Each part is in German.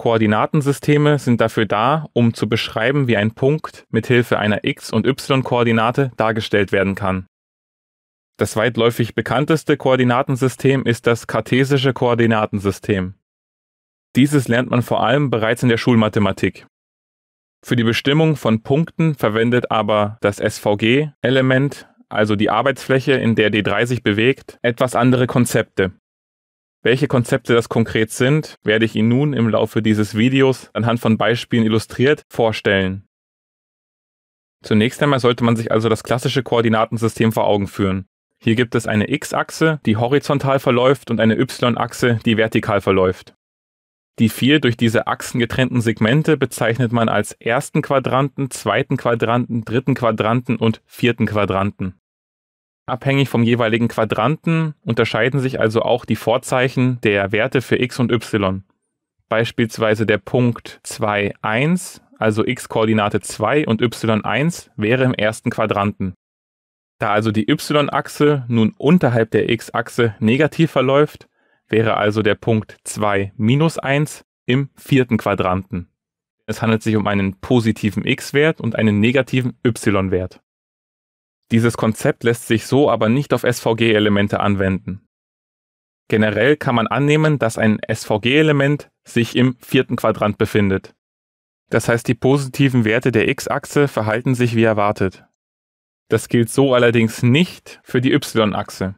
Koordinatensysteme sind dafür da, um zu beschreiben, wie ein Punkt mit Hilfe einer x- und y-Koordinate dargestellt werden kann. Das weitläufig bekannteste Koordinatensystem ist das kartesische Koordinatensystem. Dieses lernt man vor allem bereits in der Schulmathematik. Für die Bestimmung von Punkten verwendet aber das SVG-Element, also die Arbeitsfläche, in der D3 sich bewegt, etwas andere Konzepte. Welche Konzepte das konkret sind, werde ich Ihnen nun im Laufe dieses Videos anhand von Beispielen illustriert vorstellen. Zunächst einmal sollte man sich also das klassische Koordinatensystem vor Augen führen. Hier gibt es eine x-Achse, die horizontal verläuft und eine y-Achse, die vertikal verläuft. Die vier durch diese Achsen getrennten Segmente bezeichnet man als ersten Quadranten, zweiten Quadranten, dritten Quadranten und vierten Quadranten. Abhängig vom jeweiligen Quadranten unterscheiden sich also auch die Vorzeichen der Werte für x und y. Beispielsweise der Punkt 2, 1, also x-Koordinate 2 und y1 wäre im ersten Quadranten. Da also die y-Achse nun unterhalb der x-Achse negativ verläuft, wäre also der Punkt 2 minus 1 im vierten Quadranten. Es handelt sich um einen positiven x-Wert und einen negativen y-Wert. Dieses Konzept lässt sich so aber nicht auf SVG-Elemente anwenden. Generell kann man annehmen, dass ein SVG-Element sich im vierten Quadrant befindet. Das heißt, die positiven Werte der x-Achse verhalten sich wie erwartet. Das gilt so allerdings nicht für die y-Achse.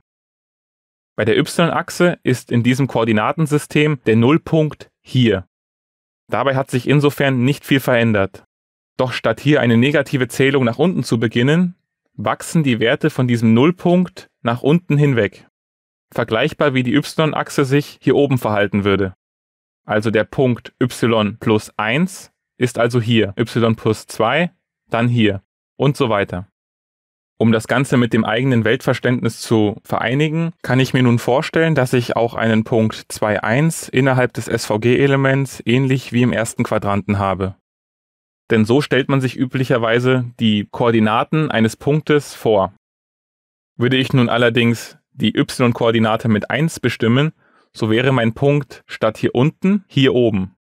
Bei der y-Achse ist in diesem Koordinatensystem der Nullpunkt hier. Dabei hat sich insofern nicht viel verändert. Doch statt hier eine negative Zählung nach unten zu beginnen, wachsen die Werte von diesem Nullpunkt nach unten hinweg, vergleichbar wie die y-Achse sich hier oben verhalten würde. Also der Punkt y plus 1 ist also hier, y plus 2, dann hier und so weiter. Um das Ganze mit dem eigenen Weltverständnis zu vereinigen, kann ich mir nun vorstellen, dass ich auch einen Punkt 2,1 innerhalb des SVG-Elements ähnlich wie im ersten Quadranten habe denn so stellt man sich üblicherweise die Koordinaten eines Punktes vor. Würde ich nun allerdings die y-Koordinate mit 1 bestimmen, so wäre mein Punkt statt hier unten hier oben.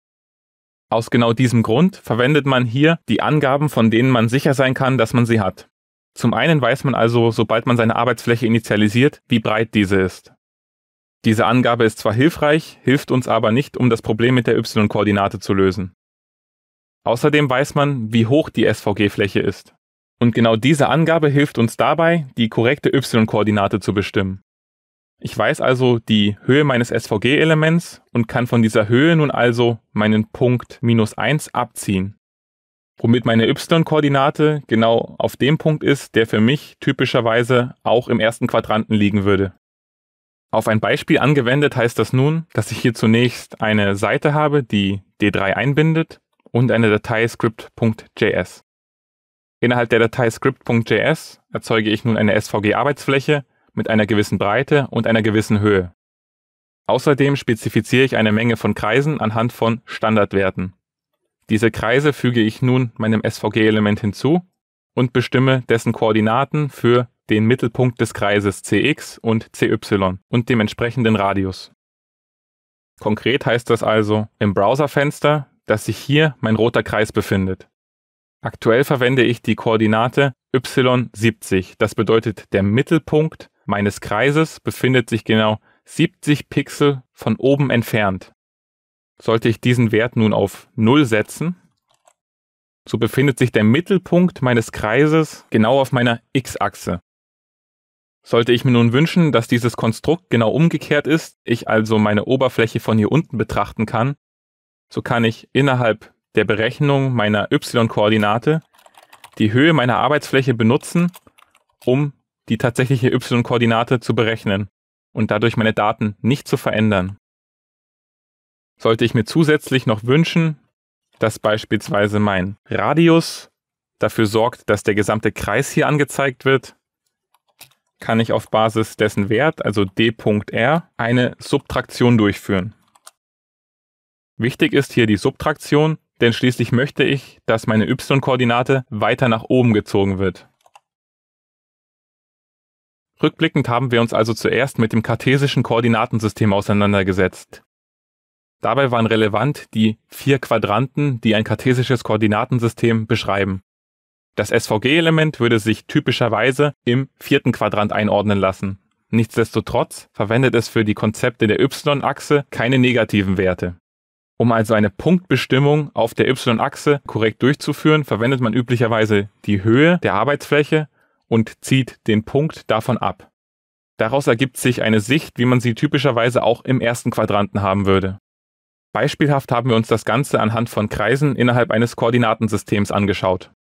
Aus genau diesem Grund verwendet man hier die Angaben, von denen man sicher sein kann, dass man sie hat. Zum einen weiß man also, sobald man seine Arbeitsfläche initialisiert, wie breit diese ist. Diese Angabe ist zwar hilfreich, hilft uns aber nicht, um das Problem mit der y-Koordinate zu lösen. Außerdem weiß man, wie hoch die SVG-Fläche ist. Und genau diese Angabe hilft uns dabei, die korrekte y-Koordinate zu bestimmen. Ich weiß also die Höhe meines SVG-Elements und kann von dieser Höhe nun also meinen Punkt minus 1 abziehen, womit meine y-Koordinate genau auf dem Punkt ist, der für mich typischerweise auch im ersten Quadranten liegen würde. Auf ein Beispiel angewendet heißt das nun, dass ich hier zunächst eine Seite habe, die D3 einbindet und eine Datei script.js. Innerhalb der Datei script.js erzeuge ich nun eine SVG-Arbeitsfläche mit einer gewissen Breite und einer gewissen Höhe. Außerdem spezifiziere ich eine Menge von Kreisen anhand von Standardwerten. Diese Kreise füge ich nun meinem SVG-Element hinzu und bestimme dessen Koordinaten für den Mittelpunkt des Kreises CX und CY und dem entsprechenden Radius. Konkret heißt das also, im Browserfenster dass sich hier mein roter Kreis befindet. Aktuell verwende ich die Koordinate y70. Das bedeutet, der Mittelpunkt meines Kreises befindet sich genau 70 Pixel von oben entfernt. Sollte ich diesen Wert nun auf 0 setzen, so befindet sich der Mittelpunkt meines Kreises genau auf meiner x-Achse. Sollte ich mir nun wünschen, dass dieses Konstrukt genau umgekehrt ist, ich also meine Oberfläche von hier unten betrachten kann, so kann ich innerhalb der Berechnung meiner y-Koordinate die Höhe meiner Arbeitsfläche benutzen, um die tatsächliche y-Koordinate zu berechnen und dadurch meine Daten nicht zu verändern. Sollte ich mir zusätzlich noch wünschen, dass beispielsweise mein Radius dafür sorgt, dass der gesamte Kreis hier angezeigt wird, kann ich auf Basis dessen Wert, also d.r, eine Subtraktion durchführen. Wichtig ist hier die Subtraktion, denn schließlich möchte ich, dass meine y-Koordinate weiter nach oben gezogen wird. Rückblickend haben wir uns also zuerst mit dem kartesischen Koordinatensystem auseinandergesetzt. Dabei waren relevant die vier Quadranten, die ein kartesisches Koordinatensystem beschreiben. Das SVG-Element würde sich typischerweise im vierten Quadrant einordnen lassen. Nichtsdestotrotz verwendet es für die Konzepte der y-Achse keine negativen Werte. Um also eine Punktbestimmung auf der y-Achse korrekt durchzuführen, verwendet man üblicherweise die Höhe der Arbeitsfläche und zieht den Punkt davon ab. Daraus ergibt sich eine Sicht, wie man sie typischerweise auch im ersten Quadranten haben würde. Beispielhaft haben wir uns das Ganze anhand von Kreisen innerhalb eines Koordinatensystems angeschaut.